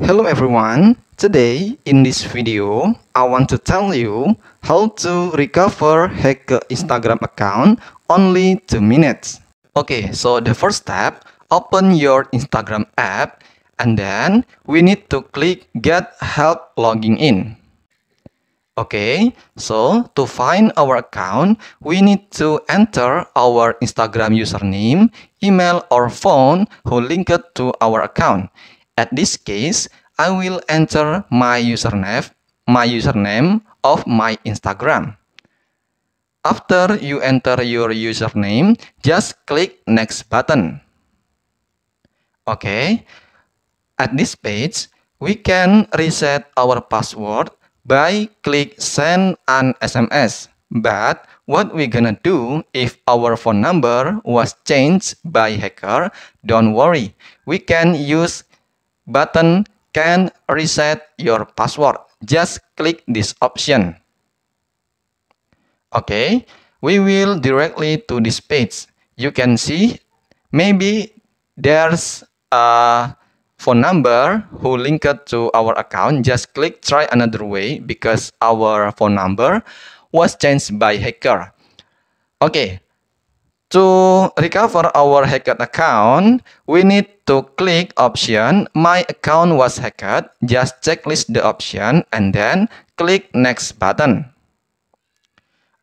Hello everyone, today in this video, I want to tell you how to recover hack Instagram account only 2 minutes. Okay, so the first step, open your Instagram app and then we need to click get help logging in. Okay, so to find our account, we need to enter our Instagram username, email or phone who linked to our account. At this case, I will enter my username, my username of my Instagram. After you enter your username, just click next button. Okay. At this page, we can reset our password by click send an SMS. But what we gonna do if our phone number was changed by hacker? Don't worry, we can use button can reset your password. Just click this option. Okay, we will directly to this page. You can see maybe there's a phone number who linked to our account. Just click try another way because our phone number was changed by hacker. Okay, To recover our hacked account, we need to click option My account was hacked. Just checklist the option and then click next button.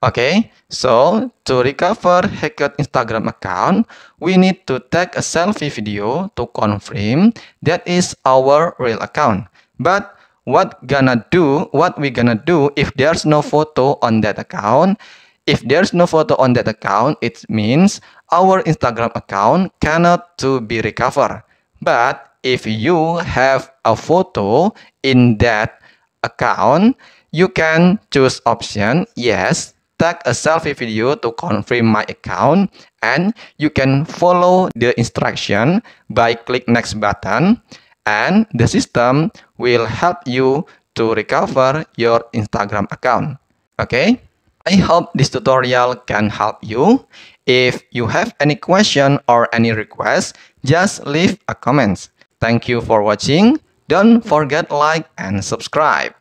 Okay, so to recover hacked Instagram account, we need to take a selfie video to confirm that is our real account. But what gonna do, what we gonna do if there's no photo on that account, if there's no photo on that account, it means our Instagram account cannot to be recovered. But if you have a photo in that account, you can choose option yes, take a selfie video to confirm my account and you can follow the instruction by click next button and the system will help you to recover your Instagram account. Okay? I hope this tutorial can help you. If you have any question or any request, just leave a comment. Thank you for watching. Don't forget like and subscribe.